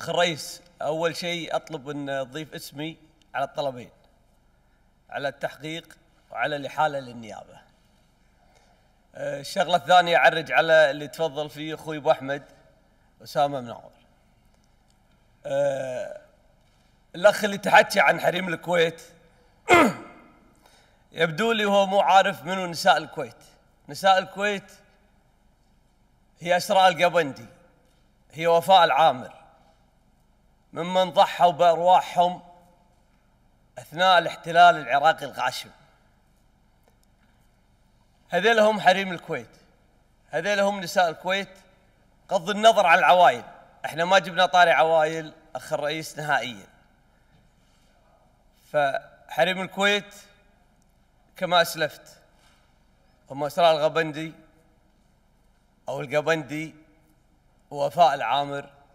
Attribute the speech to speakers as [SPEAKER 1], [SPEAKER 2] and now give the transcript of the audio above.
[SPEAKER 1] اخ الرئيس اول شيء اطلب ان تضيف اسمي على الطلبين على التحقيق وعلى الاحاله للنيابه أه، الشغله الثانيه اعرج على اللي تفضل فيه اخوي ابو احمد اسامه منور أه، الاخ اللي تحكي عن حريم الكويت يبدو لي هو مو عارف منو نساء الكويت نساء الكويت هي اسراء القبندي هي وفاء العامر ممن ضحوا بأرواحهم أثناء الاحتلال العراقي الغاشم هذيلهم حريم الكويت هذيلهم نساء الكويت قض النظر عن العوائل احنا ما جبنا طاري عوائل أخ الرئيس نهائيا فحريم الكويت كما أسلفت هم أسراء الغبندي أو القبندي ووفاء العامر